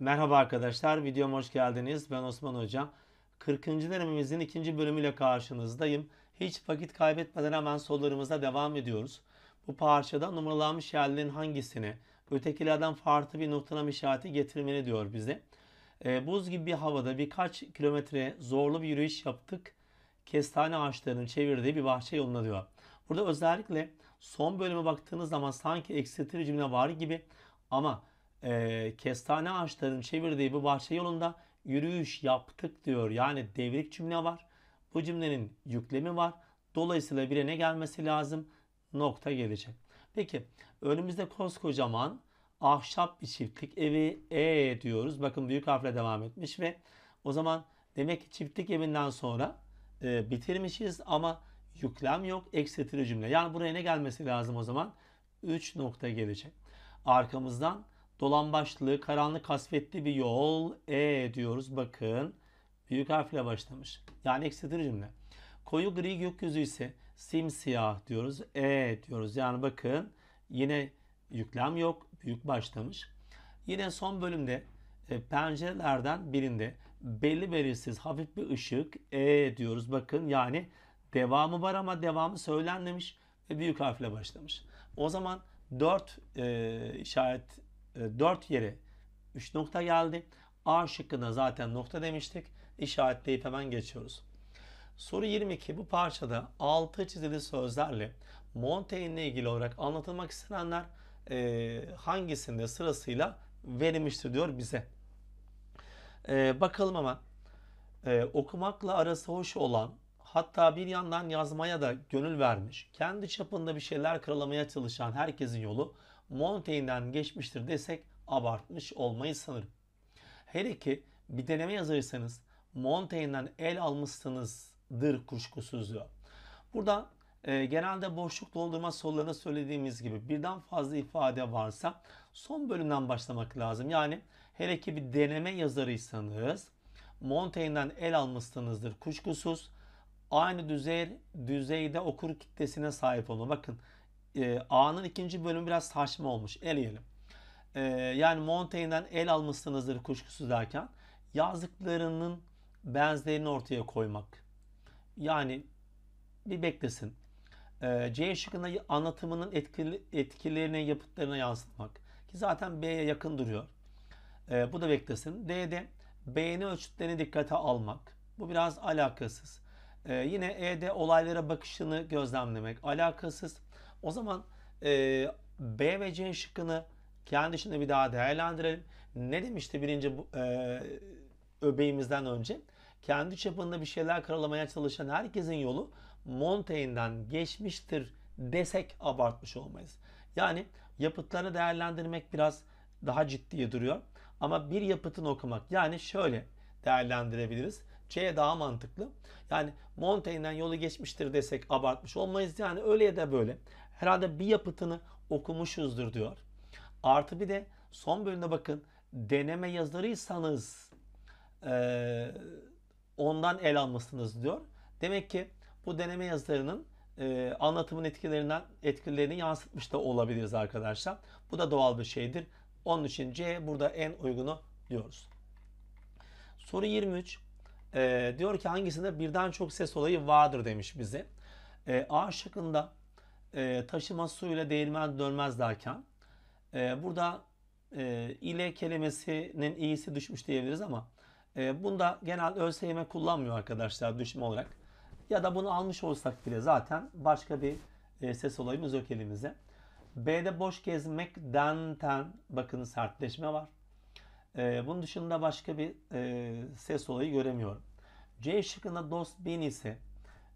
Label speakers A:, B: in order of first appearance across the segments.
A: Merhaba arkadaşlar, videoma hoş geldiniz. Ben Osman Hocam. 40. denememizin ikinci bölümüyle karşınızdayım. Hiç vakit kaybetmeden hemen sorularımıza devam ediyoruz. Bu parçada numaralanmış yerlerin hangisini, ötekilerden farklı bir noktalama işareti getirmeni diyor bize. E, buz gibi bir havada birkaç kilometre zorlu bir yürüyüş yaptık. Kestane ağaçlarının çevirdiği bir bahçe yoluna diyor. Burada özellikle son bölüme baktığınız zaman sanki eksiltili cümle var gibi ama e, kestane ağaçlarının çevirdiği bu bahçe yolunda yürüyüş yaptık diyor. Yani devrik cümle var. Bu cümlenin yüklemi var. Dolayısıyla bire ne gelmesi lazım? Nokta gelecek. Peki önümüzde koskocaman ahşap bir çiftlik evi e diyoruz. Bakın büyük harfle devam etmiş ve o zaman demek ki çiftlik evinden sonra e, bitirmişiz ama yüklem yok. Eksiltili cümle. Yani buraya ne gelmesi lazım o zaman? 3 nokta gelecek. Arkamızdan dolambaçlı, karanlık, kasvetli bir yol. E diyoruz bakın. Büyük harfle başlamış. Yani eksidir cümle. Koyu gri gökyüzü ise simsiyah diyoruz. E diyoruz. Yani bakın yine yüklem yok. Büyük başlamış. Yine son bölümde e, pencerelerden birinde belli belirsiz hafif bir ışık E diyoruz. Bakın yani devamı var ama devamı söylenmemiş ve büyük harfle başlamış. O zaman 4 e, işaret 4 e, yere 3 nokta geldi. A şıkkına zaten nokta demiştik. İşaretleyip hemen geçiyoruz. Soru 22 bu parçada 6 çizili sözlerle Montaigne'le ilgili olarak anlatılmak istenenler e, hangisinde sırasıyla verilmiştir diyor bize. E, bakalım hemen. E, okumakla arası hoş olan hatta bir yandan yazmaya da gönül vermiş kendi çapında bir şeyler kralamaya çalışan herkesin yolu Montaigne'den geçmiştir desek abartmış olmayı sanırım. Hele ki bir deneme yazarıysanız Montaigne'den el almışsınızdır kuşkusuz diyor. Burada e, genelde boşluk doldurma sorularına söylediğimiz gibi birden fazla ifade varsa son bölümden başlamak lazım. Yani hele ki bir deneme yazarıysanız Montaigne'den el almışsınızdır kuşkusuz. Aynı düzey, düzeyde okur kitlesine sahip olma. Bakın e, A'nın ikinci bölümü biraz saçma olmuş. Eleyelim. E, yani Montaigne'den el almışsınızdır kuşkusuz derken yazdıklarının benzerini ortaya koymak. Yani bir beklesin. E, C şıkkında anlatımının etkili, etkilerine, yapıtlarına yansıtmak. Ki zaten B'ye yakın duruyor. E, bu da beklesin. D'de beğeni ölçütlerini dikkate almak. Bu biraz alakasız. E, yine E'de olaylara bakışını gözlemlemek. Alakasız. O zaman e, B ve C şıkkını kendi içinde bir daha değerlendirelim. Ne demişti birinci e, öbeğimizden önce? Kendi çapında bir şeyler karalamaya çalışan herkesin yolu Montaigne'den geçmiştir desek abartmış olmayız. Yani yapıtlarını değerlendirmek biraz daha ciddiye duruyor. Ama bir yapıtını okumak yani şöyle değerlendirebiliriz. C daha mantıklı. Yani Montaigne'den yolu geçmiştir desek abartmış olmayız. Yani öyle ya da böyle herhalde bir yapıtını okumuşuzdur diyor. Artı bir de son bölümde bakın deneme yazarıysanız e, ondan el almışsınız diyor. Demek ki bu deneme yazarının e, anlatımın etkilerinden etkilerini yansıtmış da olabiliriz arkadaşlar. Bu da doğal bir şeydir. Onun için C burada en uygunu diyoruz. Soru 23 e, diyor ki hangisinde birden çok ses olayı vardır demiş bize. E, A şıkkında e, taşıma suyla değirmen dönmez derken e, burada e, ile kelimesinin iyisi düşmüş diyebiliriz ama e, bunda genel ÖSYM kullanmıyor arkadaşlar düşme olarak. Ya da bunu almış olsak bile zaten başka bir e, ses olayımız yok elimizde. B'de boş gezmek denten bakın sertleşme var. E, bunun dışında başka bir e, ses olayı göremiyorum. C şıkkında dost bin ise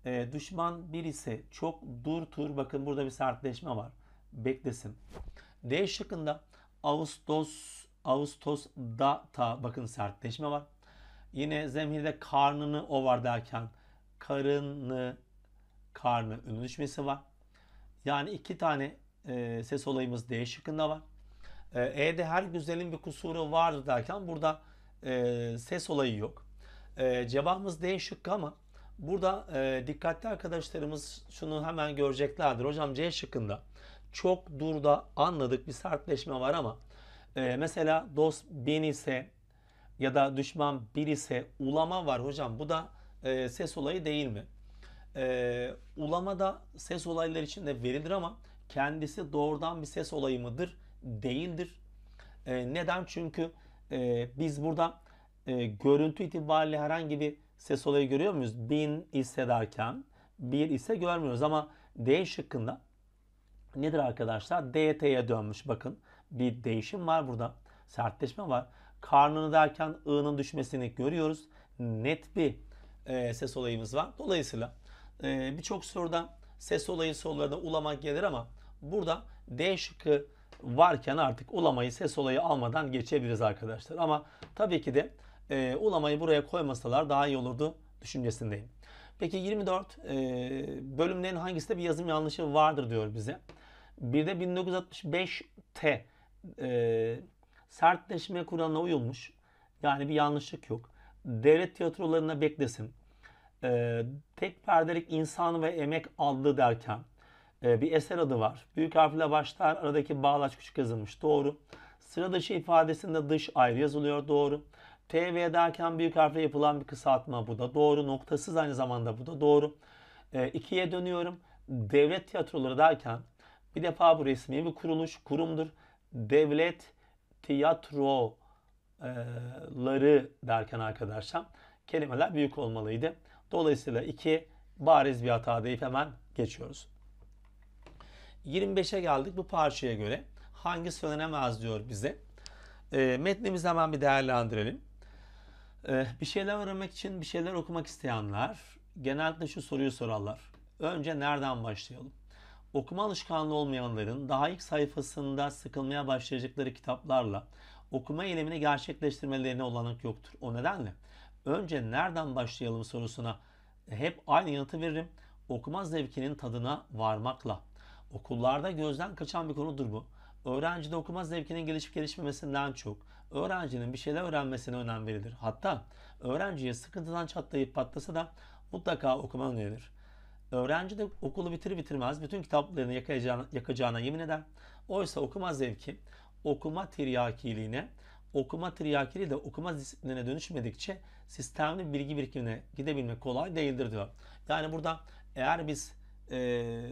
A: e, düşman birisi çok dur tur bakın burada bir sertleşme var. Beklesin. D şıkkında Ağustos Ağustos da ta bakın sertleşme var. Yine zemhirde karnını o var derken karını karnı ünlü düşmesi var. Yani iki tane e, ses olayımız D şıkkında var. E, E'de her güzelin bir kusuru vardır derken burada e, ses olayı yok. E, cevabımız D şıkkı ama Burada e, dikkatli arkadaşlarımız şunu hemen göreceklerdir. Hocam C şıkkında çok durda anladık bir sertleşme var ama e, mesela dost ben ise ya da düşman bir ise ulama var hocam. Bu da e, ses olayı değil mi? E, ulama da ses olayları içinde verilir ama kendisi doğrudan bir ses olayı mıdır? Değildir. E, neden? Çünkü e, biz burada e, görüntü itibariyle herhangi bir Ses olayı görüyor muyuz? Bin ise derken bir ise görmüyoruz ama D şıkkında nedir arkadaşlar? DT'ye dönmüş bakın. Bir değişim var burada. Sertleşme var. Karnını derken ı'nın düşmesini görüyoruz. Net bir e, ses olayımız var. Dolayısıyla e, birçok soruda ses olayı sorularına ulamak gelir ama burada D şıkkı varken artık ulamayı ses olayı almadan geçebiliriz arkadaşlar. Ama tabii ki de e, ulamayı buraya koymasalar daha iyi olurdu düşüncesindeyim. Peki 24 e, bölümlerin hangisinde bir yazım yanlışı vardır diyor bize. Bir de 1965T e, sertleşme kuralına uyulmuş. Yani bir yanlışlık yok. Devlet tiyatrolarına beklesin. E, tek perdelik insan ve emek adlı derken e, bir eser adı var. Büyük harfle başlar aradaki bağlaç küçük yazılmış. Doğru. Sıra dışı ifadesinde dış ayrı yazılıyor. Doğru. T derken büyük harfle yapılan bir kısaltma bu da doğru. Noktasız aynı zamanda bu da doğru. E, ikiye dönüyorum. Devlet tiyatroları derken bir defa bu resmi bir kuruluş, kurumdur. Devlet tiyatroları e, derken arkadaşlar kelimeler büyük olmalıydı. Dolayısıyla iki bariz bir hata deyip hemen geçiyoruz. 25'e geldik bu parçaya göre. Hangi söylenemez diyor bize. E, metnimizi hemen bir değerlendirelim. Ee, bir şeyler öğrenmek için bir şeyler okumak isteyenler genellikle şu soruyu sorarlar. Önce nereden başlayalım? Okuma alışkanlığı olmayanların daha ilk sayfasında sıkılmaya başlayacakları kitaplarla okuma eylemini gerçekleştirmelerine olanak yoktur. O nedenle önce nereden başlayalım sorusuna hep aynı yanıtı veririm. Okuma zevkinin tadına varmakla. Okullarda gözden kaçan bir konudur bu. Öğrencide okuma zevkinin gelişip gelişmemesinden çok öğrencinin bir şeyler öğrenmesine önem verilir. Hatta öğrenciye sıkıntıdan çatlayıp patlasa da mutlaka okuma önerilir. Öğrenci de okulu bitir bitirmez bütün kitaplarını yakacağına, yakacağına yemin eder. Oysa okuma zevki, okuma tiryakiliğine, okuma tiryakiliği de okuma disiplinine dönüşmedikçe sistemli bilgi birikimine gidebilmek kolay değildir diyor. Yani burada eğer biz e,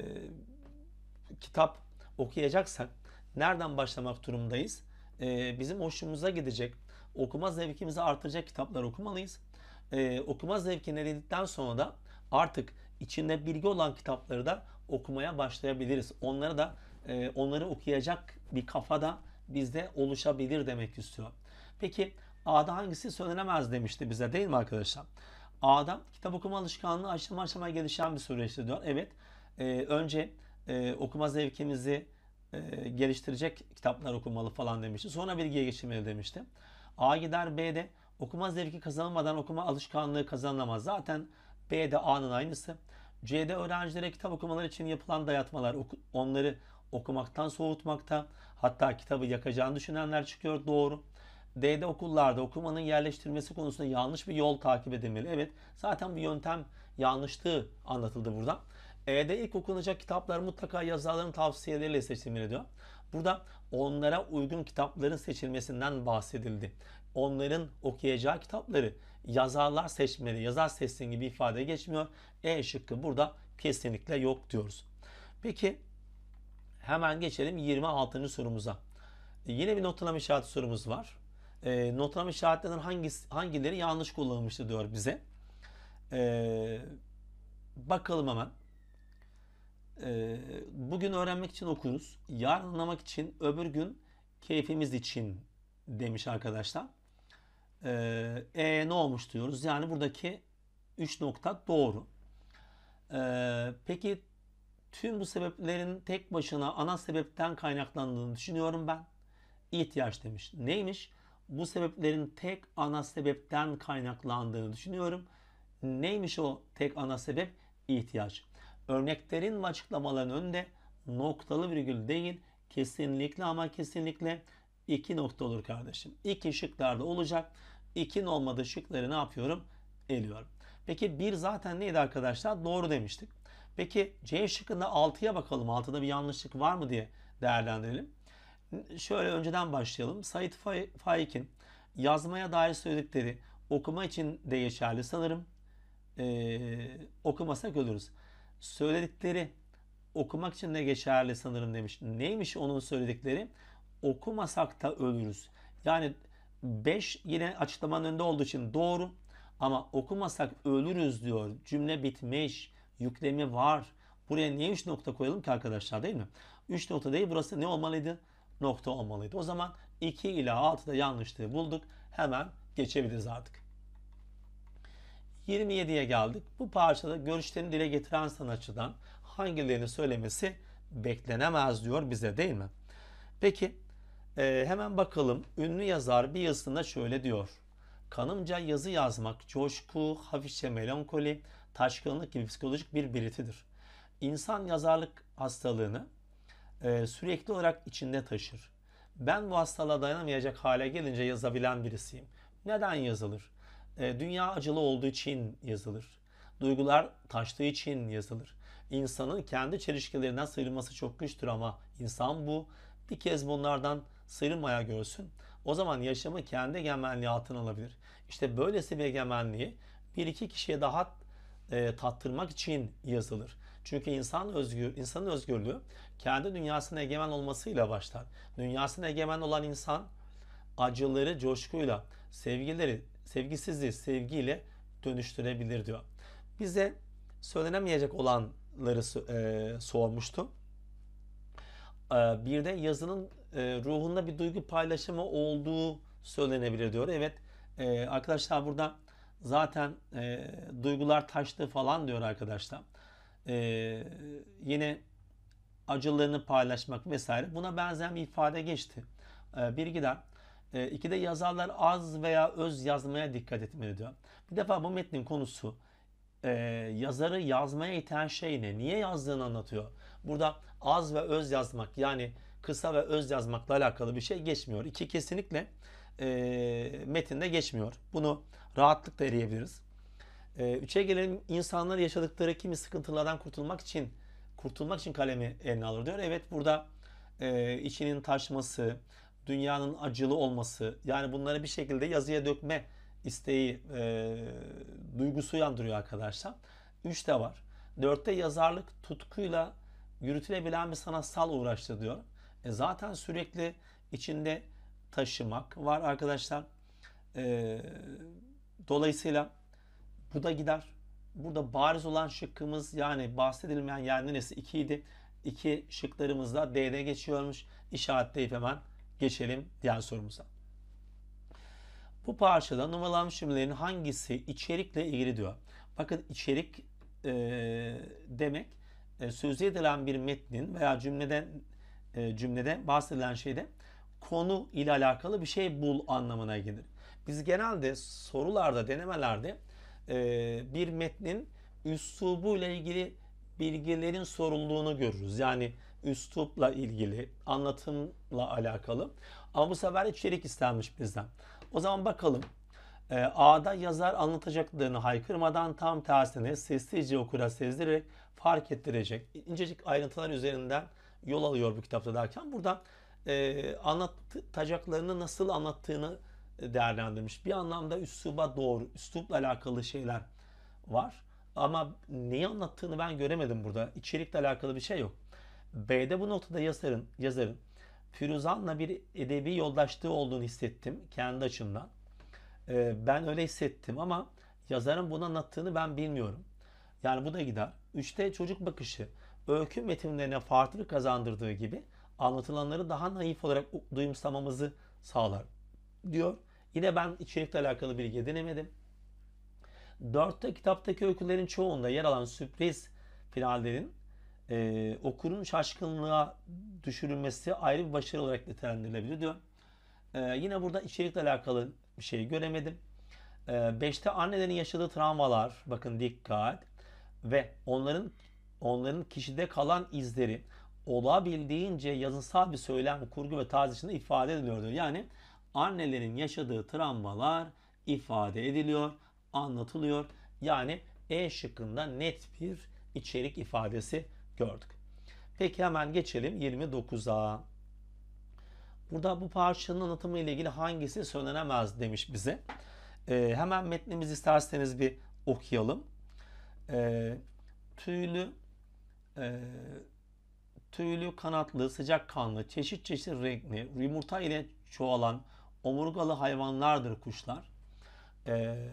A: kitap okuyacaksak nereden başlamak durumdayız? e, bizim hoşumuza gidecek, okuma zevkimizi artıracak kitaplar okumalıyız. E, okuma zevkini edindikten sonra da artık içinde bilgi olan kitapları da okumaya başlayabiliriz. Onları da e, onları okuyacak bir kafada bizde oluşabilir demek istiyor. Peki A'da hangisi söylenemez demişti bize değil mi arkadaşlar? A'da kitap okuma alışkanlığı aşama aşama gelişen bir süreçti diyor. Evet e, önce e, okuma zevkimizi e, geliştirecek kitaplar okumalı falan demişti. Sonra bilgiye geçirmeli demişti. A gider B'de okuma zevki kazanılmadan okuma alışkanlığı kazanılamaz. Zaten B'de A'nın aynısı. C'de öğrencilere kitap okumaları için yapılan dayatmalar onları okumaktan soğutmakta hatta kitabı yakacağını düşünenler çıkıyor doğru. D'de okullarda okumanın yerleştirmesi konusunda yanlış bir yol takip edilmeli. Evet zaten bir yöntem yanlışlığı anlatıldı burada. E'de ilk okunacak kitaplar mutlaka yazarların tavsiyeleriyle seçilmeli diyor. Burada onlara uygun kitapların seçilmesinden bahsedildi. Onların okuyacağı kitapları yazarlar seçmeli, yazar seçsin gibi ifade geçmiyor. E şıkkı burada kesinlikle yok diyoruz. Peki hemen geçelim 26. sorumuza. E, yine bir notlama işareti sorumuz var. E, notlama işaretlerinden hangisi, hangileri yanlış kullanılmıştı diyor bize. E, bakalım hemen. Ee, bugün öğrenmek için okuruz. Yarın anlamak için, öbür gün keyfimiz için demiş arkadaşlar. E, e ne olmuş diyoruz. Yani buradaki 3 nokta doğru. E, peki tüm bu sebeplerin tek başına ana sebepten kaynaklandığını düşünüyorum ben. İhtiyaç demiş. Neymiş? Bu sebeplerin tek ana sebepten kaynaklandığını düşünüyorum. Neymiş o tek ana sebep? İhtiyaç. Örneklerin ve açıklamaların önünde noktalı virgül değil kesinlikle ama kesinlikle iki nokta olur kardeşim. İki şıklarda olacak. İkin olmadığı şıkları ne yapıyorum? Eliyorum. Peki bir zaten neydi arkadaşlar? Doğru demiştik. Peki C şıkkında 6'ya bakalım. 6'da bir yanlışlık var mı diye değerlendirelim. Şöyle önceden başlayalım. Sait Faik'in yazmaya dair söyledikleri okuma için de geçerli sanırım. Ee, okumasak ölürüz söyledikleri okumak için de geçerli sanırım demiş. Neymiş onun söyledikleri? Okumasak da ölürüz. Yani 5 yine açıklamanın önünde olduğu için doğru ama okumasak ölürüz diyor. Cümle bitmiş, yüklemi var. Buraya niye 3 nokta koyalım ki arkadaşlar değil mi? 3 nokta değil burası ne olmalıydı? Nokta olmalıydı. O zaman 2 ile 6 da yanlışlığı bulduk. Hemen geçebiliriz artık. 27'ye geldik. Bu parçada görüşlerini dile getiren sanatçıdan hangilerini söylemesi beklenemez diyor bize değil mi? Peki e, hemen bakalım ünlü yazar bir yazısında şöyle diyor. Kanımca yazı yazmak coşku, hafifçe melankoli, taşkınlık gibi psikolojik bir belirtidir. İnsan yazarlık hastalığını e, sürekli olarak içinde taşır. Ben bu hastalığa dayanamayacak hale gelince yazabilen birisiyim. Neden yazılır? E, dünya acılı olduğu için yazılır. Duygular taştığı için yazılır. İnsanın kendi çelişkilerinden sıyrılması çok güçtür ama insan bu bir kez bunlardan sıyrılmaya görsün. O zaman yaşamı kendi egemenliği altına alabilir. İşte böylesi bir egemenliği bir iki kişiye daha e, tattırmak için yazılır. Çünkü insan özgür, insanın özgürlüğü kendi dünyasına egemen olmasıyla başlar. Dünyasına egemen olan insan acıları coşkuyla, sevgileri sevgisizliği sevgiyle dönüştürebilir diyor. Bize söylenemeyecek olanları e, sormuştu. E, bir de yazının e, ruhunda bir duygu paylaşımı olduğu söylenebilir diyor. Evet e, arkadaşlar burada zaten e, duygular taştı falan diyor arkadaşlar. E, yine acılarını paylaşmak vesaire buna benzeyen bir ifade geçti. E, bir gider ee, iki de yazarlar az veya öz yazmaya dikkat etmeli diyor. Bir defa bu metnin konusu e, yazarı yazmaya iten şey ne? Niye yazdığını anlatıyor. Burada az ve öz yazmak yani kısa ve öz yazmakla alakalı bir şey geçmiyor. İki kesinlikle e, metinde geçmiyor. Bunu rahatlıkla eriyebiliriz. E, üçe gelelim insanlar yaşadıkları kimi sıkıntılardan kurtulmak için kurtulmak için kalemi eline alır diyor. Evet burada e, içinin taşması, dünyanın acılı olması yani bunları bir şekilde yazıya dökme isteği e, duygusu yandırıyor arkadaşlar. Üç de var. Dörtte yazarlık tutkuyla yürütülebilen bir sanatsal uğraştı diyor. E zaten sürekli içinde taşımak var arkadaşlar. E, dolayısıyla bu da gider. Burada bariz olan şıkkımız yani bahsedilmeyen yer neresi? 2 idi. 2 şıklarımızda D'de geçiyormuş. İşaretleyip hemen Geçelim diğer sorumuza. Bu parçada numaralanmış cümlelerin hangisi içerikle ilgili diyor. Bakın içerik e, demek e, sözü edilen bir metnin veya cümleden e, cümlede bahsedilen şeyde konu ile alakalı bir şey bul anlamına gelir. Biz genelde sorularda, denemelerde e, bir metnin üslubu ile ilgili bilgilerin sorulduğunu görürüz. Yani üslupla ilgili, anlatımla alakalı. Ama bu sefer içerik istenmiş bizden. O zaman bakalım. E, A'da yazar anlatacaklarını haykırmadan tam tersine sessizce okura sezdirerek fark ettirecek. İncecik ayrıntılar üzerinden yol alıyor bu kitapta derken burada e, anlatacaklarını nasıl anlattığını değerlendirmiş. Bir anlamda üsluba doğru, üslupla alakalı şeyler var. Ama neyi anlattığını ben göremedim burada. İçerikle alakalı bir şey yok. B'de bu noktada yazarın, yazarın Firuzan'la bir edebi yoldaşlığı olduğunu hissettim kendi açımdan. E, ben öyle hissettim ama yazarın bunu anlattığını ben bilmiyorum. Yani bu da gider. Üçte çocuk bakışı öykü metinlerine farklı kazandırdığı gibi anlatılanları daha naif olarak duyumsamamızı sağlar diyor. Yine ben içerikle alakalı bilgi edinemedim. Dörtte kitaptaki öykülerin çoğunda yer alan sürpriz finallerin e, okurun şaşkınlığa düşürülmesi ayrı bir başarı olarak nitelendirilebilir diyor. E, yine burada içerikle alakalı bir şey göremedim. 5'te e, annelerin yaşadığı travmalar bakın dikkat ve onların onların kişide kalan izleri olabildiğince yazınsal bir söylem, kurgu ve tarz içinde ifade diyor. Yani annelerin yaşadığı travmalar ifade ediliyor, anlatılıyor. Yani E şıkkında net bir içerik ifadesi gördük. Peki hemen geçelim 29'a. Burada bu parçanın anlatımı ile ilgili hangisi söylenemez demiş bize. Ee, hemen metnimizi isterseniz bir okuyalım. Ee, tüylü e, tüylü kanatlı, sıcak kanlı, çeşit çeşit renkli, yumurta ile çoğalan omurgalı hayvanlardır kuşlar. Ee,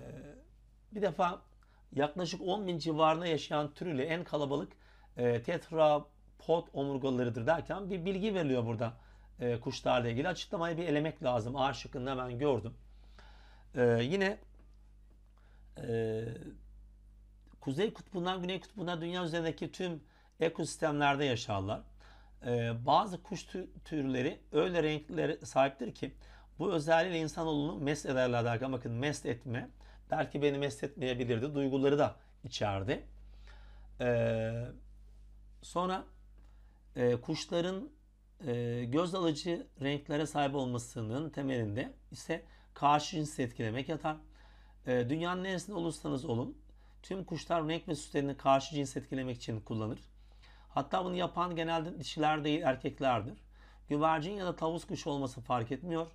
A: bir defa yaklaşık 10 bin civarında yaşayan türüyle en kalabalık e, tetrapod omurgalarıdır derken bir bilgi veriliyor burada e, kuşlarla ilgili. Açıklamayı bir elemek lazım. A şıkkında ben gördüm. E, yine e, Kuzey Kutbu'ndan Güney Kutbu'na dünya üzerindeki tüm ekosistemlerde yaşarlar. E, bazı kuş türleri öyle renklere sahiptir ki bu özelliğiyle insanoğlunu mest ederler derken bakın mest etme belki beni mest etmeyebilirdi. Duyguları da içerdi. Eee Sonra e, kuşların e, göz alıcı renklere sahip olmasının temelinde ise karşı cinsi etkilemek yatar. E, dünyanın neresinde olursanız olun tüm kuşlar renk ve süslerini karşı cins etkilemek için kullanır. Hatta bunu yapan genelde dişiler değil erkeklerdir. Güvercin ya da tavus kuşu olması fark etmiyor.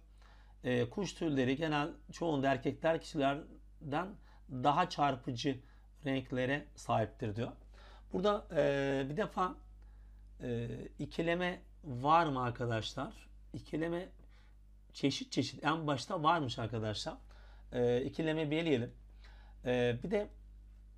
A: E, kuş türleri genel çoğunda erkekler kişilerden daha çarpıcı renklere sahiptir diyor. Burada e, bir defa e, ikileme var mı arkadaşlar? İkileme çeşit çeşit en başta varmış arkadaşlar. E, ikileme belirleyelim. E, bir de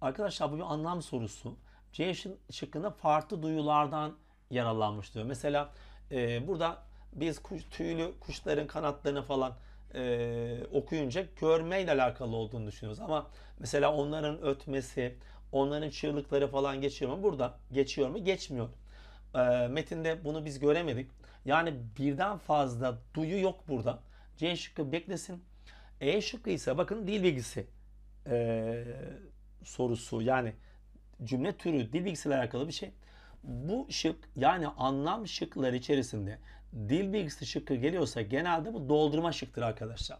A: arkadaşlar bu bir anlam sorusu. C şıkkında farklı duyulardan yaralanmış diyor. Mesela e, burada biz kuş, tüylü kuşların kanatlarını falan e, okuyunca görmeyle alakalı olduğunu düşünüyoruz. Ama mesela onların ötmesi, Onların çığlıkları falan geçiyor mu? Burada geçiyor mu? Geçmiyor. E, metinde bunu biz göremedik. Yani birden fazla duyu yok burada. C şıkkı beklesin. E şıkkı ise bakın dil bilgisi e, sorusu yani cümle türü dil bilgisiyle alakalı bir şey. Bu şık yani anlam şıkları içerisinde dil bilgisi şıkkı geliyorsa genelde bu doldurma şıktır arkadaşlar.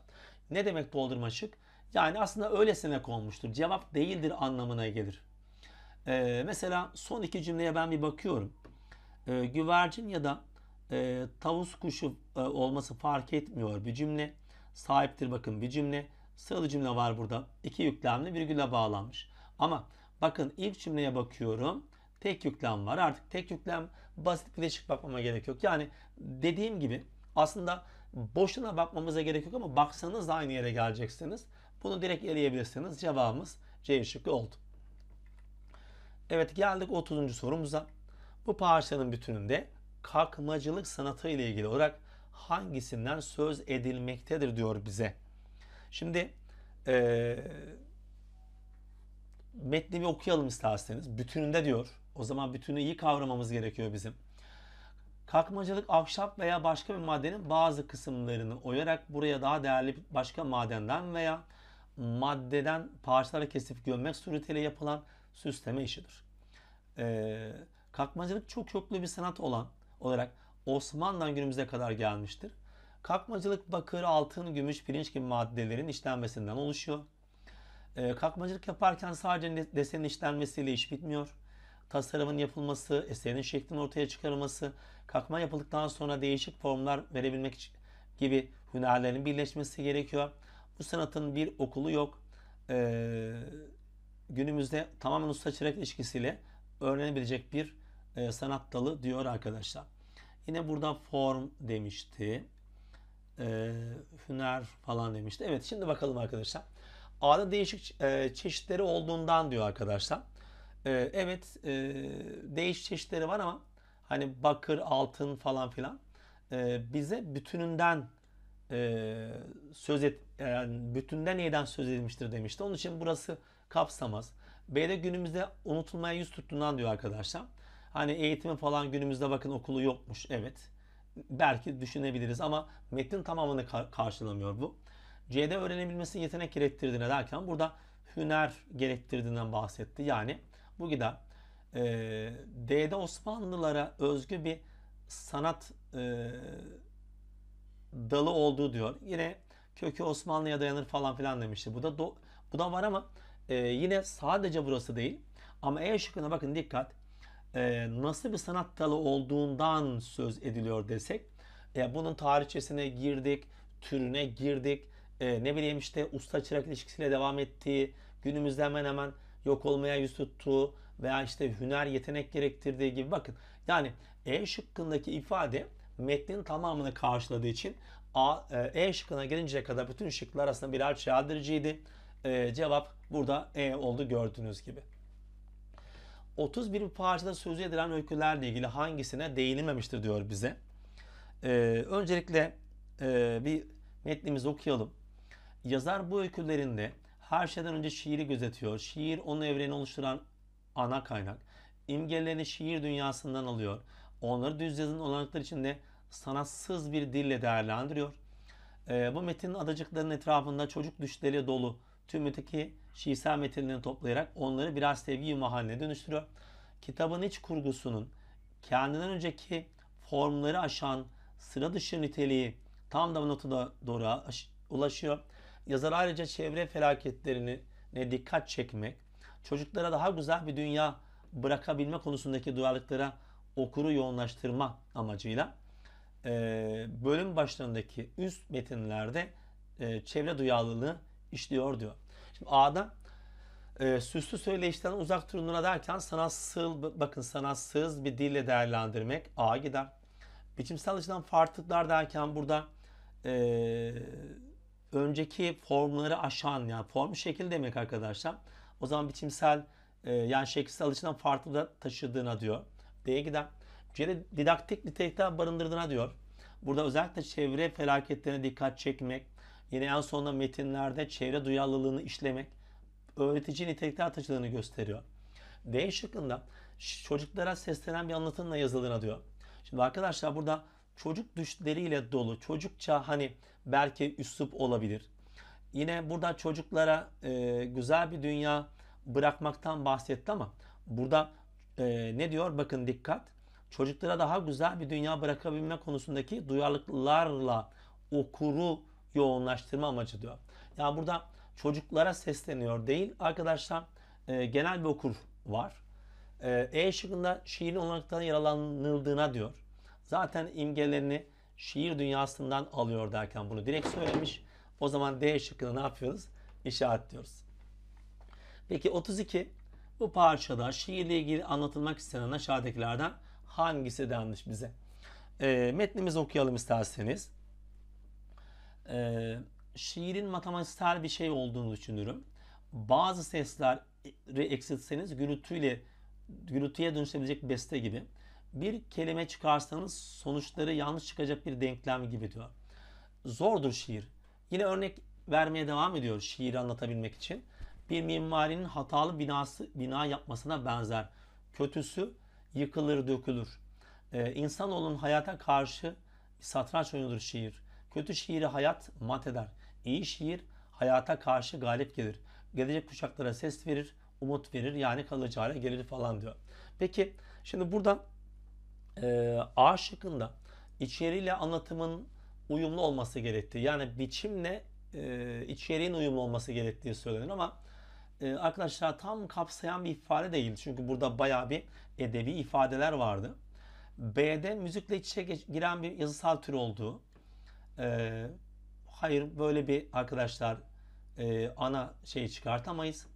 A: Ne demek doldurma şık? Yani aslında öylesine konmuştur. Cevap değildir anlamına gelir. Ee, mesela son iki cümleye ben bir bakıyorum. Ee, güvercin ya da e, tavus kuşu e, olması fark etmiyor. Bir cümle sahiptir bakın bir cümle. Sıralı cümle var burada. İki yüklemle virgüle bağlanmış. Ama bakın ilk cümleye bakıyorum. Tek yüklem var. Artık tek yüklem basit bileşik bakmama gerek yok. Yani dediğim gibi aslında boşuna bakmamıza gerek yok ama baksanız da aynı yere geleceksiniz. Bunu direkt eleyebilirsiniz. Cevabımız C şıkkı oldu. Evet geldik 30. sorumuza. Bu parçanın bütününde kalkmacılık sanatı ile ilgili olarak hangisinden söz edilmektedir diyor bize. Şimdi ee, metni bir okuyalım isterseniz. Bütününde diyor. O zaman bütünü iyi kavramamız gerekiyor bizim. Kalkmacılık ahşap veya başka bir madenin bazı kısımlarını oyarak buraya daha değerli başka madenden veya maddeden parçalara kesip gömmek suretiyle yapılan süsleme işidir. Ee, kakmacılık çok köklü bir sanat olan olarak Osmanlı'dan günümüze kadar gelmiştir. Kalkmacılık bakır, altın, gümüş, pirinç gibi maddelerin işlenmesinden oluşuyor. Ee, kakmacılık yaparken sadece desenin işlenmesiyle iş bitmiyor. Tasarımın yapılması, eserin şeklinin ortaya çıkarılması, kalkma yapıldıktan sonra değişik formlar verebilmek gibi hünerlerin birleşmesi gerekiyor. Bu sanatın bir okulu yok. Ee, günümüzde tamamen usta çırak ilişkisiyle öğrenebilecek bir e, sanat dalı diyor arkadaşlar. Yine burada form demişti. Ee, hüner falan demişti. Evet şimdi bakalım arkadaşlar. A'da değişik e, çeşitleri olduğundan diyor arkadaşlar. Ee, evet e, değişik çeşitleri var ama hani bakır, altın falan filan e, bize bütününden e, söz et yani bütünden neyden söz edilmiştir demişti. Onun için burası kapsamaz. B'de günümüzde unutulmaya yüz tuttuğundan diyor arkadaşlar. Hani eğitimi falan günümüzde bakın okulu yokmuş. Evet. Belki düşünebiliriz ama metnin tamamını kar karşılamıyor bu. C'de öğrenebilmesi yetenek gerektirdiğine derken burada hüner gerektirdiğinden bahsetti. Yani bu gider. E, D'de Osmanlılara özgü bir sanat e, dalı olduğu diyor. Yine kökü Osmanlı'ya dayanır falan filan demişti. Bu da do, bu da var ama e, yine sadece burası değil. Ama E şıkkına bakın dikkat. E, nasıl bir sanat dalı olduğundan söz ediliyor desek. E, bunun tarihçesine girdik, türüne girdik. E, ne bileyim işte usta çırak ilişkisiyle devam ettiği, günümüzde hemen hemen yok olmaya yüz tuttuğu veya işte hüner yetenek gerektirdiği gibi bakın. Yani E şıkkındaki ifade metnin tamamını karşıladığı için A, e, e şıkkına gelinceye kadar bütün şıklar aslında birer çeldiriciydi. E, cevap burada E oldu gördüğünüz gibi. 31 parçada sözü edilen öykülerle ilgili hangisine değinilmemiştir diyor bize. E, öncelikle e, bir metnimizi okuyalım. Yazar bu öykülerinde her şeyden önce şiiri gözetiyor. Şiir onun evreni oluşturan ana kaynak. İmgelerini şiir dünyasından alıyor onları düz yazının olanaklar içinde sanatsız bir dille değerlendiriyor. E, bu metnin adacıkların etrafında çocuk düşleriyle dolu tüm öteki şiirsel metinlerini toplayarak onları biraz sevgi mahalline dönüştürüyor. Kitabın iç kurgusunun kendinden önceki formları aşan sıra dışı niteliği tam da notada doğru ulaşıyor. Yazar ayrıca çevre felaketlerini ne dikkat çekmek, çocuklara daha güzel bir dünya bırakabilme konusundaki duyarlılıklara okuru yoğunlaştırma amacıyla e, bölüm başlarındaki üst metinlerde e, çevre duyarlılığı işliyor diyor. Şimdi A'da e, süslü söyleyişten uzak durununa derken sanatsız, bakın sanatsız bir dille değerlendirmek A gider. Biçimsel açıdan farklılıklar derken burada e, önceki formları aşan yani form şekil demek arkadaşlar. O zaman biçimsel e, yani şekilsel açıdan farklı da taşıdığına diyor. D'ye gider. C'de didaktik nitelikte barındırdığına diyor. Burada özellikle çevre felaketlerine dikkat çekmek, yine en sonunda metinlerde çevre duyarlılığını işlemek öğretici nitelikler taşıdığını gösteriyor. D şıkkında çocuklara seslenen bir anlatımla yazılığına diyor. Şimdi arkadaşlar burada çocuk düşleriyle dolu, çocukça hani belki üslup olabilir. Yine burada çocuklara e, güzel bir dünya bırakmaktan bahsetti ama burada e, ne diyor? Bakın dikkat. Çocuklara daha güzel bir dünya bırakabilme konusundaki duyarlılıklarla okuru yoğunlaştırma amacı diyor. Yani burada çocuklara sesleniyor değil. Arkadaşlar e, genel bir okur var. E, e şıkkında şiirin olaraktan yaralanıldığına diyor. Zaten imgelerini şiir dünyasından alıyor derken bunu direkt söylemiş. O zaman D şıkkını ne yapıyoruz? İşaretliyoruz. Peki 32 bu parçada şiirle ilgili anlatılmak istenen aşağıdakilerden hangisi denmiş bize? E, metnimizi okuyalım isterseniz. E, şiirin matematiksel bir şey olduğunu düşünürüm. Bazı sesleri eksiltseniz gürültüyle gürültüye dönüşebilecek beste gibi. Bir kelime çıkarsanız sonuçları yanlış çıkacak bir denklem gibi diyor. Zordur şiir. Yine örnek vermeye devam ediyor şiiri anlatabilmek için bir mimarinin hatalı binası bina yapmasına benzer. Kötüsü yıkılır dökülür. Ee, insanoğlunun hayata karşı satranç oyunudur şiir. Kötü şiiri hayat mat eder. İyi şiir hayata karşı galip gelir. Gelecek kuşaklara ses verir, umut verir yani kalıcı hale gelir falan diyor. Peki şimdi buradan e, A şıkkında içeriğiyle anlatımın uyumlu olması gerektiği yani biçimle e, içeriğin uyumlu olması gerektiği söyleniyor ama e, arkadaşlar tam kapsayan bir ifade değil. Çünkü burada bayağı bir edebi ifadeler vardı. B'de müzikle içe giren bir yazısal tür olduğu. E, hayır böyle bir arkadaşlar e, ana şeyi çıkartamayız.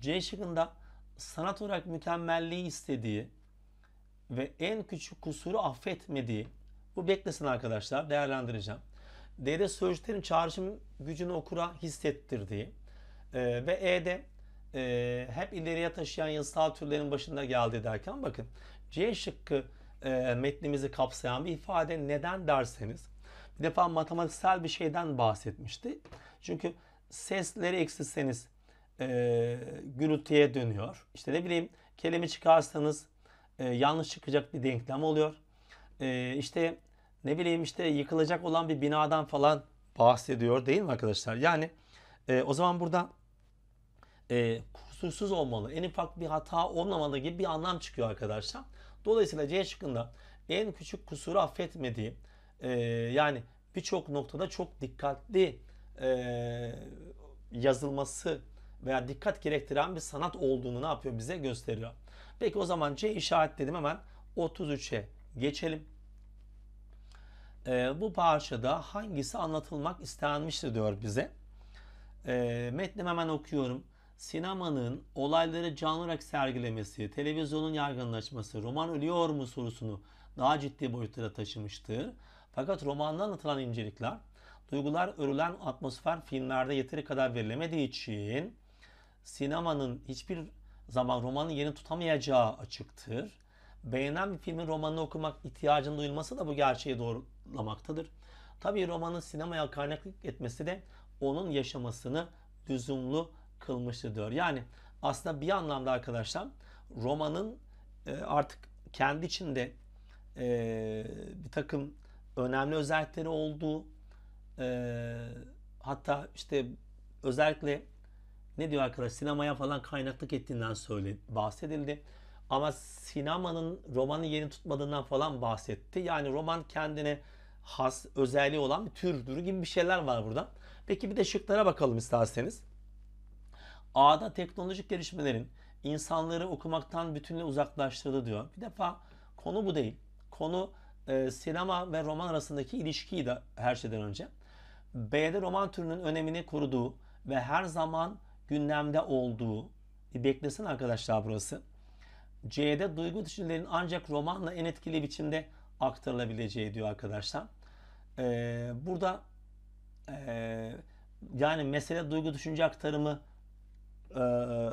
A: C şıkkında sanat olarak mükemmelliği istediği ve en küçük kusuru affetmediği. Bu beklesin arkadaşlar değerlendireceğim. D'de sözcüklerin çağrışım gücünü okura hissettirdiği. E, ve E'de e, hep ileriye taşıyan yazısal türlerin başında geldi derken bakın C şıkkı e, metnimizi kapsayan bir ifade neden derseniz bir defa matematiksel bir şeyden bahsetmişti. Çünkü sesleri eksilseniz e, gürültüye dönüyor. İşte ne bileyim kelime çıkarsanız e, yanlış çıkacak bir denklem oluyor. E, işte ne bileyim işte yıkılacak olan bir binadan falan bahsediyor değil mi arkadaşlar? Yani e, o zaman burada e, kusursuz olmalı. En ufak bir hata olmamalı gibi bir anlam çıkıyor arkadaşlar. Dolayısıyla C şıkkında en küçük kusuru affetmediği e, yani birçok noktada çok dikkatli e, yazılması veya dikkat gerektiren bir sanat olduğunu ne yapıyor bize gösteriyor. Peki o zaman C işaretledim hemen 33'e geçelim. E, bu parçada hangisi anlatılmak istenmiştir diyor bize. E, metni hemen okuyorum sinemanın olayları canlı olarak sergilemesi, televizyonun yaygınlaşması, roman ölüyor mu sorusunu daha ciddi boyutlara taşımıştır. Fakat romanda anlatılan incelikler, duygular örülen atmosfer filmlerde yeteri kadar verilemediği için sinemanın hiçbir zaman romanın yerini tutamayacağı açıktır. Beğenen bir filmin romanını okumak ihtiyacının duyulması da bu gerçeği doğrulamaktadır. Tabii romanın sinemaya kaynaklık etmesi de onun yaşamasını lüzumlu kılmıştır diyor. Yani aslında bir anlamda arkadaşlar romanın e, artık kendi içinde e, bir takım önemli özellikleri olduğu e, hatta işte özellikle ne diyor arkadaş sinemaya falan kaynaklık ettiğinden söyle bahsedildi. Ama sinemanın romanı yerini tutmadığından falan bahsetti. Yani roman kendine has özelliği olan bir türdür gibi bir şeyler var burada. Peki bir de şıklara bakalım isterseniz. A'da teknolojik gelişmelerin insanları okumaktan bütünle uzaklaştırdı diyor. Bir defa konu bu değil. Konu e, sinema ve roman arasındaki ilişkiyi de her şeyden önce. B'de roman türünün önemini koruduğu ve her zaman gündemde olduğu. Bir beklesin arkadaşlar burası. C'de duygu düşüncelerin ancak romanla en etkili biçimde aktarılabileceği diyor arkadaşlar. Ee, burada e, yani mesele duygu düşünce aktarımı e,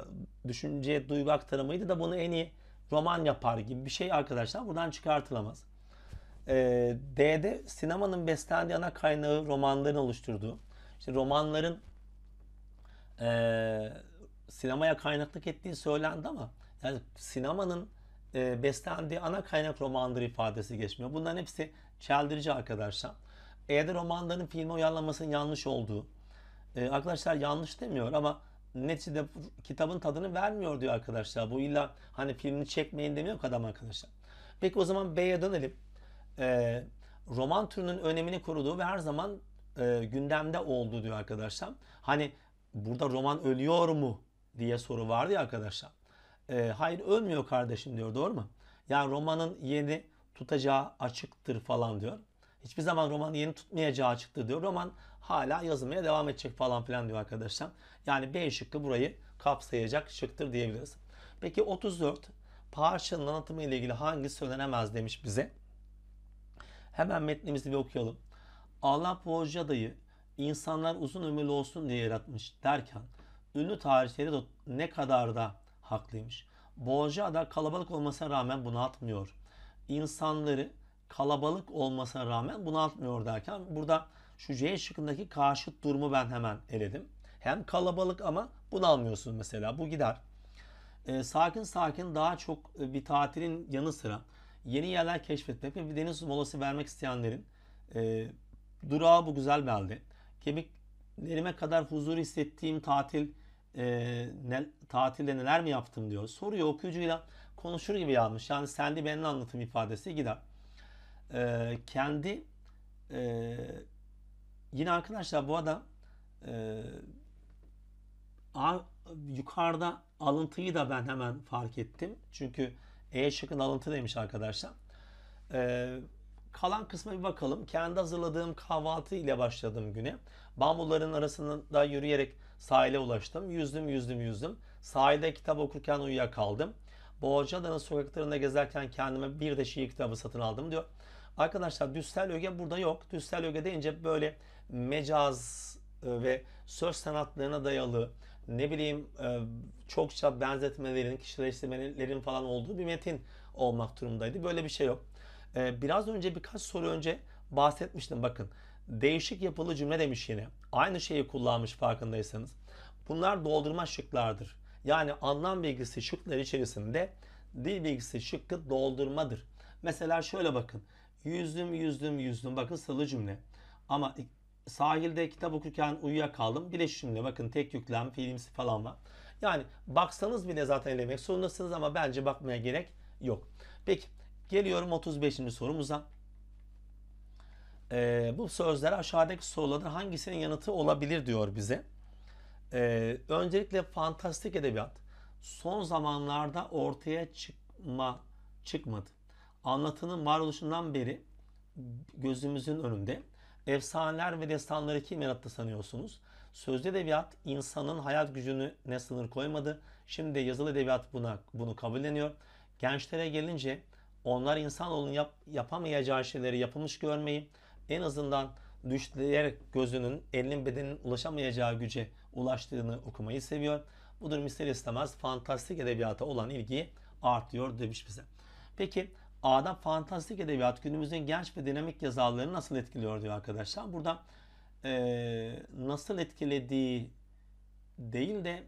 A: düşünce, duygu aktarımıydı da bunu en iyi roman yapar gibi bir şey arkadaşlar buradan çıkartılamaz. E, D'de sinemanın beslendiği ana kaynağı romanların oluşturduğu. İşte romanların e, sinemaya kaynaklık ettiği söylendi ama yani sinemanın e, beslendiği ana kaynak romandır ifadesi geçmiyor. Bunların hepsi çeldirici arkadaşlar. E'de romanların filme uyarlanmasının yanlış olduğu. E, arkadaşlar yanlış demiyor ama neticede kitabın tadını vermiyor diyor arkadaşlar. Bu illa hani filmini çekmeyin demiyor ki adam arkadaşlar. Peki o zaman B'ye dönelim. E, roman türünün önemini koruduğu ve her zaman e, gündemde oldu diyor arkadaşlar. Hani burada roman ölüyor mu diye soru vardı ya arkadaşlar. E, hayır ölmüyor kardeşim diyor doğru mu? Yani romanın yeni tutacağı açıktır falan diyor. Hiçbir zaman romanın yeni tutmayacağı açıktır diyor. Roman hala yazılmaya devam edecek falan filan diyor arkadaşlar. Yani B şıkkı burayı kapsayacak şıktır diyebiliriz. Peki 34 parçanın anlatımı ile ilgili hangi söylenemez demiş bize. Hemen metnimizi bir okuyalım. Allah Vojada'yı insanlar uzun ömürlü olsun diye yaratmış derken ünlü tarihçileri de ne kadar da haklıymış. Vojada kalabalık olmasına rağmen bunu atmıyor. İnsanları kalabalık olmasına rağmen bunu atmıyor derken burada şu C şıkkındaki karşıt durumu ben hemen eledim. Hem kalabalık ama bunu almıyorsun mesela. Bu gider. E, sakin sakin daha çok e, bir tatilin yanı sıra yeni yerler keşfetmek ve bir deniz molası vermek isteyenlerin e, durağı bu güzel belde. Kemiklerime kadar huzur hissettiğim tatil e, ne, tatilde neler mi yaptım diyor. soruyor okuyucuyla konuşur gibi yazmış. Yani sendi benim anlatım ifadesi gider. E, kendi e, Yine arkadaşlar bu adam e, a, yukarıda alıntıyı da ben hemen fark ettim. Çünkü E şıkkın alıntı arkadaşlar. E, kalan kısma bir bakalım. Kendi hazırladığım kahvaltı ile başladım güne. Bambuların arasında yürüyerek sahile ulaştım. Yüzdüm yüzdüm yüzdüm. Sahilde kitap okurken uyuyakaldım. Boğaçada'nın sokaklarında gezerken kendime bir de şiir kitabı satın aldım diyor. Arkadaşlar Düstel Öge burada yok. Düstel Öge deyince böyle mecaz e, ve söz sanatlarına dayalı ne bileyim e, çokça benzetmelerin, kişileştirmelerin falan olduğu bir metin olmak durumundaydı. Böyle bir şey yok. E, biraz önce birkaç soru önce bahsetmiştim bakın. Değişik yapılı cümle demiş yine. Aynı şeyi kullanmış farkındaysanız. Bunlar doldurma şıklardır. Yani anlam bilgisi şıkları içerisinde dil bilgisi şıkkı doldurmadır. Mesela şöyle bakın. Yüzdüm yüzdüm yüzdüm bakın sılı cümle. Ama sahilde kitap okurken uyuyakaldım. Bir de şimdi bakın tek yüklem filmsi falan var. Yani baksanız bile zaten elemek zorundasınız ama bence bakmaya gerek yok. Peki geliyorum 35. sorumuza. Ee, bu sözler aşağıdaki sorulardan hangisinin yanıtı olabilir diyor bize. Ee, öncelikle fantastik edebiyat son zamanlarda ortaya çıkma çıkmadı. Anlatının varoluşundan beri gözümüzün önünde Efsaneler ve destanları kim yarattı sanıyorsunuz? Sözlü edebiyat insanın hayat gücünü ne sınır koymadı. Şimdi yazılı edebiyat buna bunu kabulleniyor. Gençlere gelince onlar insanoğlunun yap, yapamayacağı şeyleri yapılmış görmeyi en azından düşleyerek gözünün elinin bedenin ulaşamayacağı güce ulaştığını okumayı seviyor. Bu durum ister istemez fantastik edebiyata olan ilgiyi artıyor demiş bize. Peki A'da fantastik edebiyat günümüzün genç ve dinamik yazarlarını nasıl etkiliyor diyor arkadaşlar. Burada e, nasıl etkilediği değil de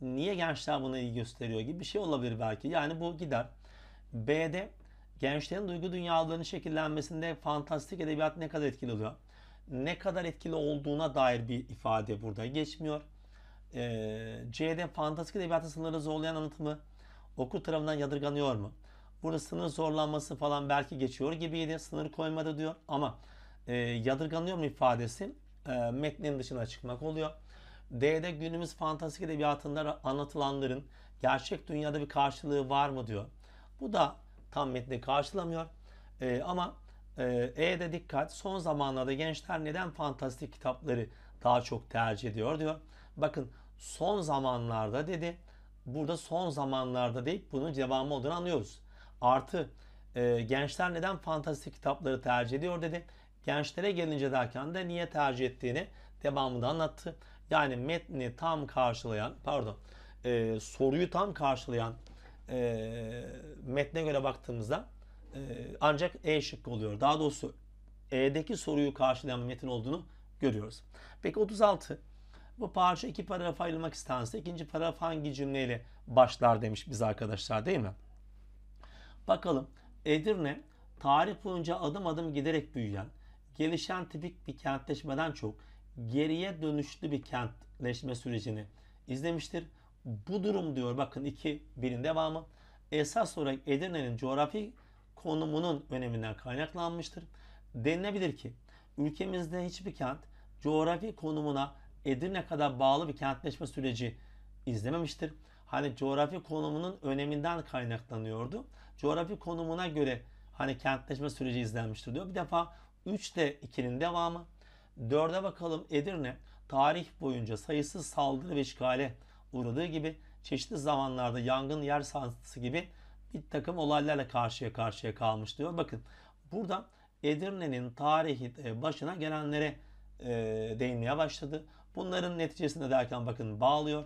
A: niye gençler buna iyi gösteriyor gibi bir şey olabilir belki. Yani bu gider. B'de gençlerin duygu dünyalarının şekillenmesinde fantastik edebiyat ne kadar etkili oluyor? Ne kadar etkili olduğuna dair bir ifade burada geçmiyor. E, C'de fantastik edebiyatın sınırları zorlayan anlatımı okur tarafından yadırganıyor mu? Burada sınır zorlanması falan belki geçiyor gibiydi. Sınır koymadı diyor ama e, yadırganıyor mu ifadesi e, metnin dışına çıkmak oluyor. D'de günümüz fantastik edebiyatında anlatılanların gerçek dünyada bir karşılığı var mı diyor. Bu da tam metni karşılamıyor. E, ama e, E'de dikkat son zamanlarda gençler neden fantastik kitapları daha çok tercih ediyor diyor. Bakın son zamanlarda dedi. Burada son zamanlarda deyip bunun devamı olduğunu anlıyoruz. Artı e, gençler neden fantasi kitapları tercih ediyor dedi. Gençlere gelince derken de niye tercih ettiğini devamında anlattı. Yani metni tam karşılayan, pardon, e, soruyu tam karşılayan e, metne göre baktığımızda e, ancak E şıkkı oluyor. Daha doğrusu E'deki soruyu karşılayan metin olduğunu görüyoruz. Peki 36. Bu parça iki paragrafa ayrılmak istense ikinci paragraf hangi cümleyle başlar demiş biz arkadaşlar değil mi? Bakalım Edirne tarih boyunca adım adım giderek büyüyen, gelişen tipik bir kentleşmeden çok geriye dönüşlü bir kentleşme sürecini izlemiştir. Bu durum diyor bakın iki birin devamı esas olarak Edirne'nin coğrafi konumunun öneminden kaynaklanmıştır. Denilebilir ki ülkemizde hiçbir kent coğrafi konumuna Edirne kadar bağlı bir kentleşme süreci izlememiştir. Hani coğrafi konumunun öneminden kaynaklanıyordu coğrafi konumuna göre hani kentleşme süreci izlenmiştir diyor. Bir defa 3 de 2'nin devamı. 4'e bakalım Edirne tarih boyunca sayısız saldırı ve işgale uğradığı gibi çeşitli zamanlarda yangın yer sarsıntısı gibi bir takım olaylarla karşıya karşıya kalmış diyor. Bakın burada Edirne'nin tarihi e, başına gelenlere e, değinmeye başladı. Bunların neticesinde derken bakın bağlıyor.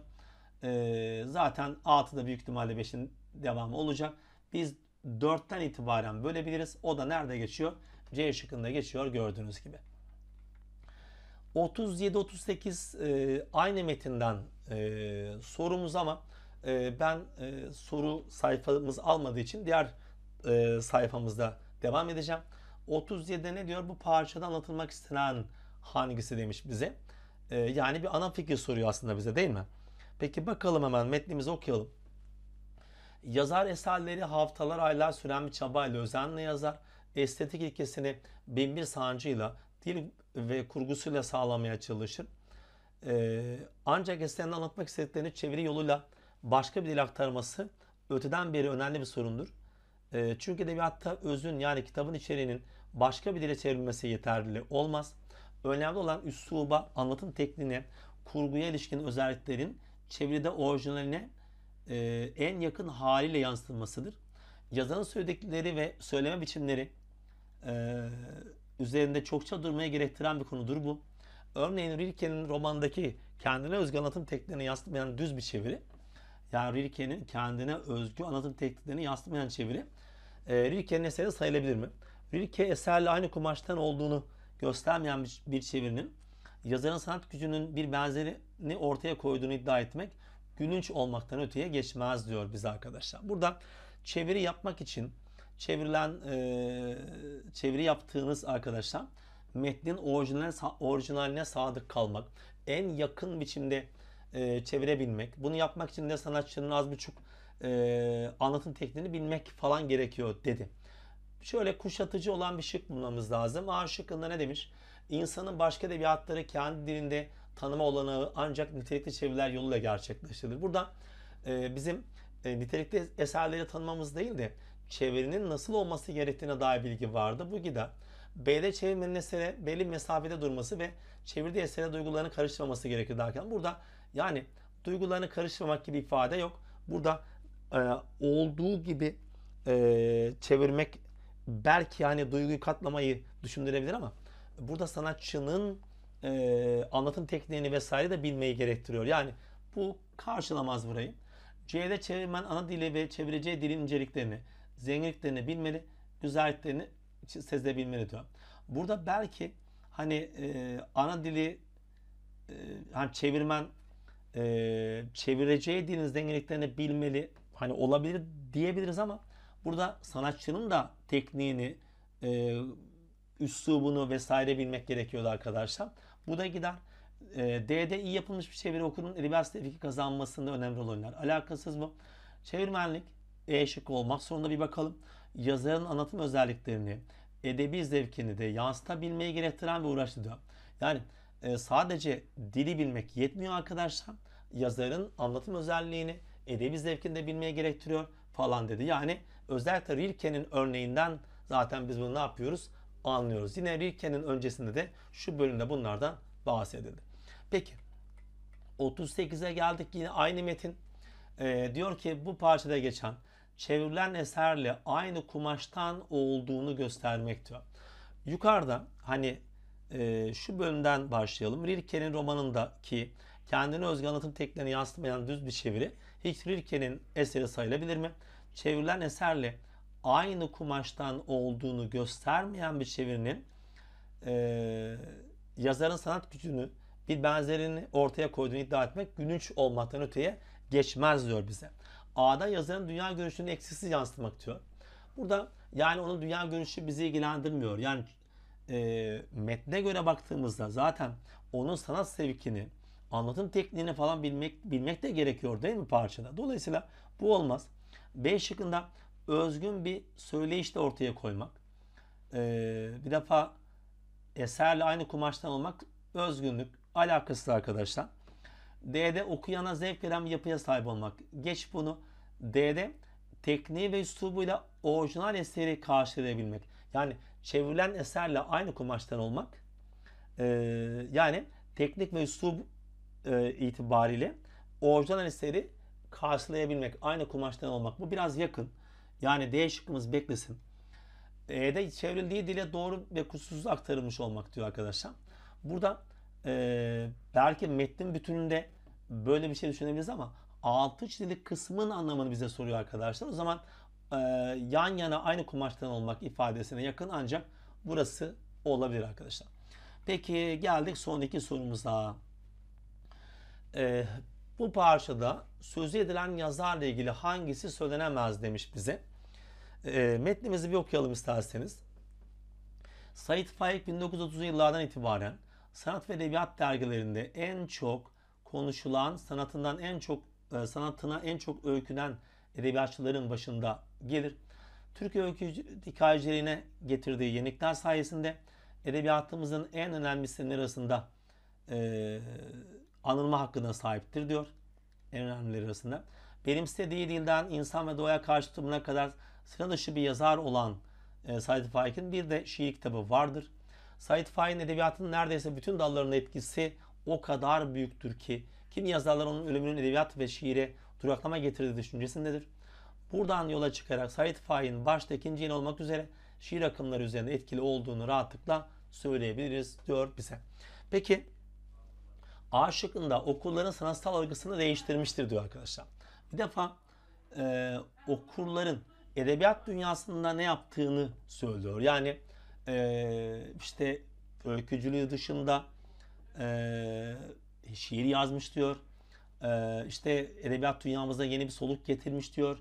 A: E, zaten 6'da büyük ihtimalle 5'in devamı olacak. Biz 4'ten itibaren bölebiliriz. O da nerede geçiyor? C şıkkında geçiyor gördüğünüz gibi. 37-38 e, aynı metinden e, sorumuz ama e, ben e, soru sayfamız almadığı için diğer e, sayfamızda devam edeceğim. 37'de ne diyor? Bu parçada anlatılmak istenen hangisi demiş bize. E, yani bir ana fikir soruyor aslında bize değil mi? Peki bakalım hemen metnimizi okuyalım. Yazar eserleri haftalar aylar süren bir çabayla özenle yazar. Estetik ilkesini binbir sancıyla, dil ve kurgusuyla sağlamaya çalışır. Ee, ancak eserini anlatmak istediklerini çeviri yoluyla başka bir dil aktarması öteden beri önemli bir sorundur. Ee, çünkü edebiyatta özün yani kitabın içeriğinin başka bir dile çevrilmesi yeterli olmaz. Önemli olan üsluba, anlatım tekniğine, kurguya ilişkin özelliklerin çeviride orijinaline e, en yakın haliyle yansıtılmasıdır. Yazanın söyledikleri ve söyleme biçimleri e, üzerinde çokça durmaya gerektiren bir konudur bu. Örneğin Rilke'nin romandaki kendine özgü anlatım tekniklerini yansıtmayan düz bir çeviri. Yani Rilke'nin kendine özgü anlatım tekniklerini yansıtmayan çeviri. E, Rilke'nin eseri sayılabilir mi? Rilke eserle aynı kumaştan olduğunu göstermeyen bir çevirinin yazarın sanat gücünün bir benzerini ortaya koyduğunu iddia etmek gülünç olmaktan öteye geçmez diyor bize arkadaşlar. Burada çeviri yapmak için çevrilen e, çeviri yaptığınız arkadaşlar metnin orijinal, orijinaline sadık kalmak, en yakın biçimde e, çevirebilmek. Bunu yapmak için de sanatçının az buçuk e, anlatım tekniğini bilmek falan gerekiyor dedi. Şöyle kuşatıcı olan bir şık bulmamız lazım. A şıkkında ne demiş? İnsanın başka edebiyatları kendi dilinde tanıma olanağı ancak nitelikli çeviriler yoluyla gerçekleştirilir. Burada e, bizim e, nitelikli eserleri tanımamız değil de çevirinin nasıl olması gerektiğine dair bilgi vardı. Bu gida B'de çevirmenin esere belli mesafede durması ve çevirdiği esere duygularını karıştırmaması gerekir derken burada yani duygularını karıştırmak gibi ifade yok. Burada e, olduğu gibi e, çevirmek belki yani duyguyu katlamayı düşündürebilir ama burada sanatçının e, anlatım tekniğini vesaire de bilmeyi gerektiriyor. Yani bu karşılamaz burayı. C'de çevirmen ana dili ve çevireceği dilin inceliklerini, zenginliklerini bilmeli, güzelliklerini sezebilmeli diyor. Burada belki hani e, ana dili e, hani çevirmen e, çevireceği dilin zenginliklerini bilmeli hani olabilir diyebiliriz ama burada sanatçının da tekniğini e, üslubunu vesaire bilmek gerekiyordu arkadaşlar. Bu da gider. E, D'de iyi yapılmış bir çeviri okurun reverse tevhiki kazanmasında önemli rol oynar. Alakasız mı? Çevirmenlik E şıkkı olmak zorunda bir bakalım. Yazarın anlatım özelliklerini, edebi zevkini de yansıtabilmeyi gerektiren bir uğraştırıyor. Yani e, sadece dili bilmek yetmiyor arkadaşlar. Yazarın anlatım özelliğini, edebi zevkini de bilmeye gerektiriyor falan dedi. Yani özellikle Rilke'nin örneğinden zaten biz bunu ne yapıyoruz? anlıyoruz. Yine Rilke'nin öncesinde de şu bölümde bunlardan bahsedildi. Peki 38'e geldik yine aynı metin. Ee, diyor ki bu parçada geçen çevrilen eserle aynı kumaştan olduğunu göstermek diyor. Yukarıda hani e, şu bölümden başlayalım. Rilke'nin romanındaki kendine özgü anlatım tekniğini yansıtmayan düz bir çeviri Hiç Rilke'nin eseri sayılabilir mi? Çevrilen eserle aynı kumaştan olduğunu göstermeyen bir çevirinin e, yazarın sanat gücünü bir benzerini ortaya koyduğunu iddia etmek gülünç olmaktan öteye geçmez diyor bize. A'da yazarın dünya görüşünü eksiksiz yansıtmak diyor. Burada yani onun dünya görüşü bizi ilgilendirmiyor. Yani e, metne göre baktığımızda zaten onun sanat sevkini, anlatım tekniğini falan bilmek, bilmek de gerekiyor değil mi parçada? Dolayısıyla bu olmaz. B şıkkında özgün bir söyleyiş de ortaya koymak. Ee, bir defa eserle aynı kumaştan olmak özgünlük alakasız arkadaşlar. D'de okuyana zevk veren bir yapıya sahip olmak. Geç bunu D'de tekniği ve üslubuyla orijinal eseri karşılayabilmek. Yani çevrilen eserle aynı kumaştan olmak. E, yani teknik ve üslub e, itibariyle orijinal eseri karşılayabilmek, aynı kumaştan olmak. Bu biraz yakın. Yani D şıkkımız beklesin. E'de çevrildiği dile doğru ve kusursuz aktarılmış olmak diyor arkadaşlar. Burada e, belki metnin bütününde böyle bir şey düşünebiliriz ama altı çizili kısmın anlamını bize soruyor arkadaşlar. O zaman e, yan yana aynı kumaştan olmak ifadesine yakın ancak burası olabilir arkadaşlar. Peki geldik son iki sorumuza. E, bu parçada sözü edilen yazarla ilgili hangisi söylenemez demiş bize. E, metnimizi bir okuyalım isterseniz. Said Faik 1930'lu yıllardan itibaren sanat ve edebiyat dergilerinde en çok konuşulan, sanatından en çok e, sanatına en çok öykünen edebiyatçıların başında gelir. Türkiye öykü hikayeciliğine getirdiği yenilikler sayesinde edebiyatımızın en önemli isimleri arasında e, anılma hakkına sahiptir diyor. En önemlileri arasında. Benimsediği dilden insan ve doğaya karşı tutumuna kadar sıra dışı bir yazar olan e, Said Faik'in bir de şiir kitabı vardır. Said Faik'in edebiyatının neredeyse bütün dallarının etkisi o kadar büyüktür ki kim yazarlar onun ölümünün edebiyat ve şiire duraklama getirdiği düşüncesindedir. Buradan yola çıkarak Said Faik'in başta ikinci yeni olmak üzere şiir akımları üzerinde etkili olduğunu rahatlıkla söyleyebiliriz diyor bize. Peki A şıkkında okulların sanatsal algısını değiştirmiştir diyor arkadaşlar. Bir defa e, okurların edebiyat dünyasında ne yaptığını söylüyor. Yani e, işte öykücülüğü dışında e, şiir yazmış diyor. E, işte edebiyat dünyamıza yeni bir soluk getirmiş diyor.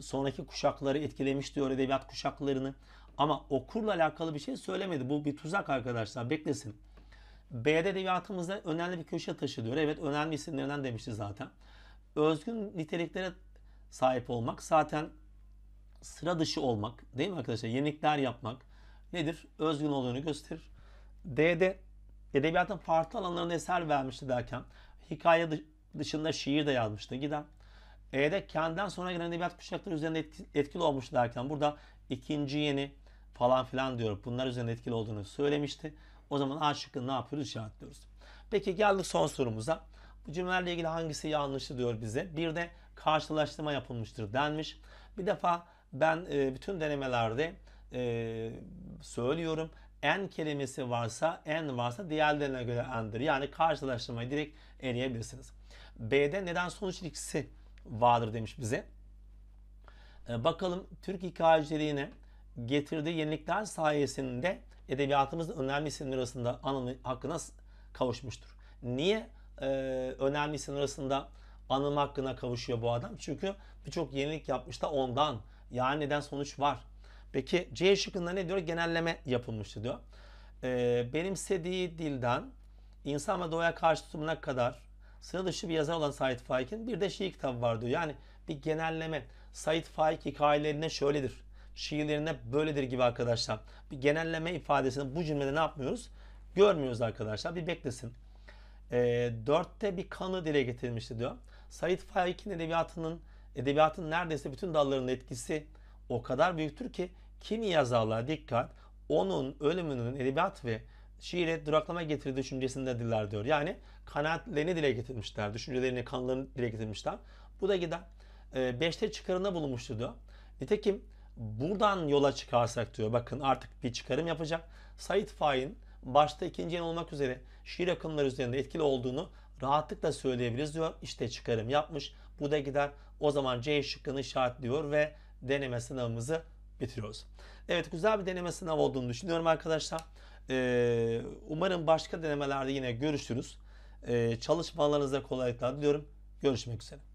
A: Sonraki kuşakları etkilemiş diyor edebiyat kuşaklarını. Ama okurla alakalı bir şey söylemedi. Bu bir tuzak arkadaşlar. Beklesin. B'de edebiyatımızda önemli bir köşe taşı diyor. Evet önemli isimlerinden demişti zaten. Özgün niteliklere sahip olmak zaten sıra dışı olmak değil mi arkadaşlar? Yenilikler yapmak nedir? Özgün olduğunu gösterir. D'de edebiyatın farklı alanlarında eser vermişti derken hikaye dışında şiir de yazmıştı Giden. E'de kendinden sonra gelen edebiyat kuşakları üzerinde etkili olmuştu derken burada ikinci yeni falan filan diyor. Bunlar üzerinde etkili olduğunu söylemişti. O zaman A şıkkını ne yapıyoruz? İşaretliyoruz. Peki geldik son sorumuza. Bu cümlelerle ilgili hangisi yanlıştı diyor bize. Bir de karşılaştırma yapılmıştır denmiş. Bir defa ben e, bütün denemelerde e, söylüyorum. En kelimesi varsa, en varsa diğerlerine göre endir. Yani karşılaştırmayı direkt eleyebilirsiniz. B'de neden sonuç ilişkisi vardır demiş bize. E, bakalım Türk hikayeciliğine getirdiği yenilikler sayesinde edebiyatımızın önemli isimler arasında anılma hakkına kavuşmuştur. Niye e, önemli isimler arasında anılma hakkına kavuşuyor bu adam? Çünkü birçok yenilik yapmış da ondan. Yani neden sonuç var. Peki C şıkkında ne diyor? Genelleme yapılmıştı diyor. E, benimsediği dilden insan ve doğaya karşı tutumuna kadar sıra dışı bir yazar olan Said Faik'in bir de şiir kitabı var diyor. Yani bir genelleme. Said Faik hikayelerine şöyledir şiirlerinde böyledir gibi arkadaşlar. Bir genelleme ifadesini bu cümlede ne yapmıyoruz? Görmüyoruz arkadaşlar. Bir beklesin. E, dörtte bir kanı dile getirmişti diyor. Said Faik'in edebiyatının edebiyatın neredeyse bütün dallarının etkisi o kadar büyüktür ki kimi yazarlar dikkat onun ölümünün edebiyat ve şiire duraklama getirdiği düşüncesinde diler diyor. Yani kanaatlerini dile getirmişler, düşüncelerini, kanlarını dile getirmişler. Bu da gider. E, beşte çıkarında bulunmuştu diyor. Nitekim Buradan yola çıkarsak diyor bakın artık bir çıkarım yapacak. Said Faik'in başta ikinci yeni olmak üzere şiir akımları üzerinde etkili olduğunu rahatlıkla söyleyebiliriz diyor. İşte çıkarım yapmış. Bu da gider. O zaman C şıkkını işaretliyor ve deneme sınavımızı bitiriyoruz. Evet güzel bir deneme sınavı olduğunu düşünüyorum arkadaşlar. Ee, umarım başka denemelerde yine görüşürüz. Ee, çalışmalarınıza kolaylıklar diliyorum. Görüşmek üzere.